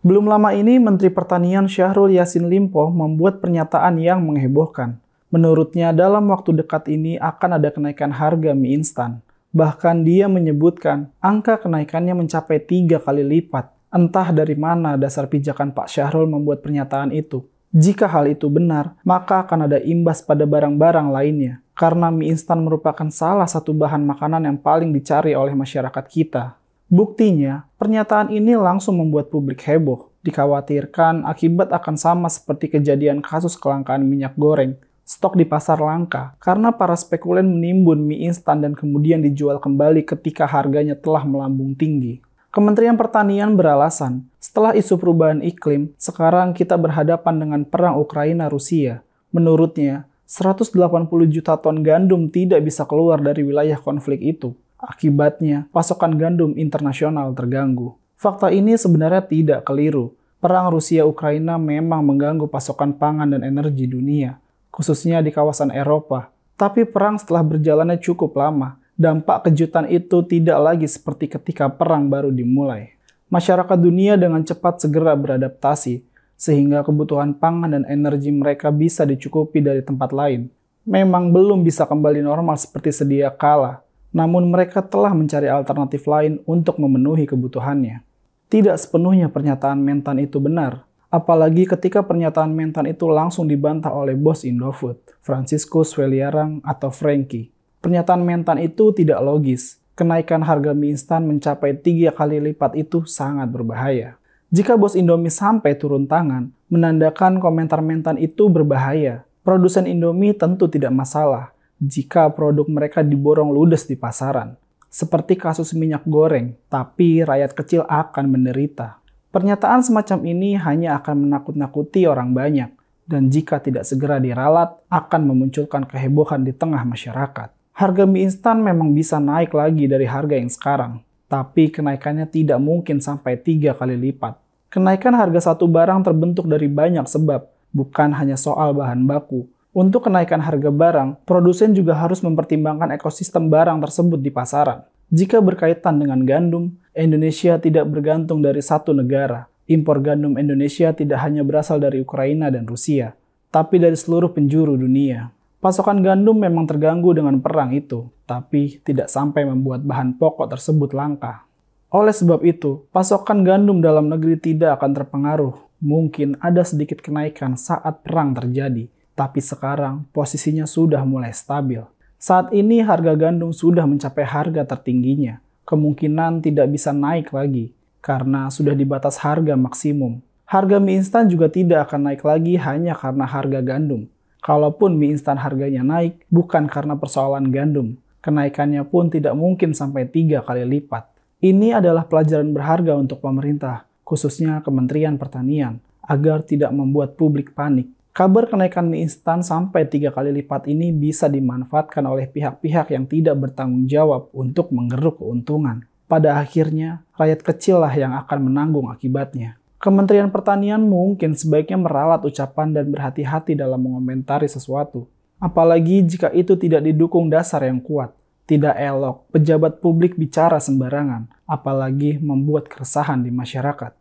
Belum lama ini, Menteri Pertanian Syahrul Yassin Limpo membuat pernyataan yang menghebohkan. Menurutnya, dalam waktu dekat ini akan ada kenaikan harga mie instan. Bahkan dia menyebutkan, angka kenaikannya mencapai tiga kali lipat. Entah dari mana dasar pijakan Pak Syahrul membuat pernyataan itu. Jika hal itu benar, maka akan ada imbas pada barang-barang lainnya. Karena mie instan merupakan salah satu bahan makanan yang paling dicari oleh masyarakat kita. Buktinya, pernyataan ini langsung membuat publik heboh. Dikhawatirkan akibat akan sama seperti kejadian kasus kelangkaan minyak goreng. Stok di pasar langka karena para spekulan menimbun mie instan dan kemudian dijual kembali ketika harganya telah melambung tinggi. Kementerian Pertanian beralasan, setelah isu perubahan iklim, sekarang kita berhadapan dengan perang Ukraina-Rusia. Menurutnya, 180 juta ton gandum tidak bisa keluar dari wilayah konflik itu. Akibatnya, pasokan gandum internasional terganggu. Fakta ini sebenarnya tidak keliru. Perang Rusia-Ukraina memang mengganggu pasokan pangan dan energi dunia, khususnya di kawasan Eropa. Tapi perang setelah berjalannya cukup lama, dampak kejutan itu tidak lagi seperti ketika perang baru dimulai. Masyarakat dunia dengan cepat segera beradaptasi, sehingga kebutuhan pangan dan energi mereka bisa dicukupi dari tempat lain. Memang belum bisa kembali normal seperti sedia kala, namun mereka telah mencari alternatif lain untuk memenuhi kebutuhannya. Tidak sepenuhnya pernyataan Mentan itu benar, apalagi ketika pernyataan Mentan itu langsung dibantah oleh bos Indofood, Francisco Sweliarang atau Frankie. Pernyataan Mentan itu tidak logis. Kenaikan harga mie instan mencapai tiga kali lipat itu sangat berbahaya. Jika bos Indomie sampai turun tangan, menandakan komentar mentan itu berbahaya. Produsen Indomie tentu tidak masalah, jika produk mereka diborong ludes di pasaran. Seperti kasus minyak goreng, tapi rakyat kecil akan menderita. Pernyataan semacam ini hanya akan menakut-nakuti orang banyak, dan jika tidak segera diralat, akan memunculkan kehebohan di tengah masyarakat. Harga mie instan memang bisa naik lagi dari harga yang sekarang, tapi kenaikannya tidak mungkin sampai tiga kali lipat. Kenaikan harga satu barang terbentuk dari banyak sebab, bukan hanya soal bahan baku, untuk kenaikan harga barang, produsen juga harus mempertimbangkan ekosistem barang tersebut di pasaran. Jika berkaitan dengan gandum, Indonesia tidak bergantung dari satu negara. Impor gandum Indonesia tidak hanya berasal dari Ukraina dan Rusia, tapi dari seluruh penjuru dunia. Pasokan gandum memang terganggu dengan perang itu, tapi tidak sampai membuat bahan pokok tersebut langka. Oleh sebab itu, pasokan gandum dalam negeri tidak akan terpengaruh. Mungkin ada sedikit kenaikan saat perang terjadi, tapi sekarang posisinya sudah mulai stabil. Saat ini harga gandum sudah mencapai harga tertingginya, kemungkinan tidak bisa naik lagi karena sudah dibatasi harga maksimum. Harga mie instan juga tidak akan naik lagi hanya karena harga gandum. Kalaupun mie instan harganya naik, bukan karena persoalan gandum. Kenaikannya pun tidak mungkin sampai tiga kali lipat. Ini adalah pelajaran berharga untuk pemerintah, khususnya Kementerian Pertanian, agar tidak membuat publik panik. Kabar kenaikan mie instan sampai tiga kali lipat ini bisa dimanfaatkan oleh pihak-pihak yang tidak bertanggung jawab untuk menggeruk keuntungan. Pada akhirnya, rakyat kecil lah yang akan menanggung akibatnya. Kementerian Pertanian mungkin sebaiknya meralat ucapan dan berhati-hati dalam mengomentari sesuatu. Apalagi jika itu tidak didukung dasar yang kuat. Tidak elok, pejabat publik bicara sembarangan, apalagi membuat keresahan di masyarakat.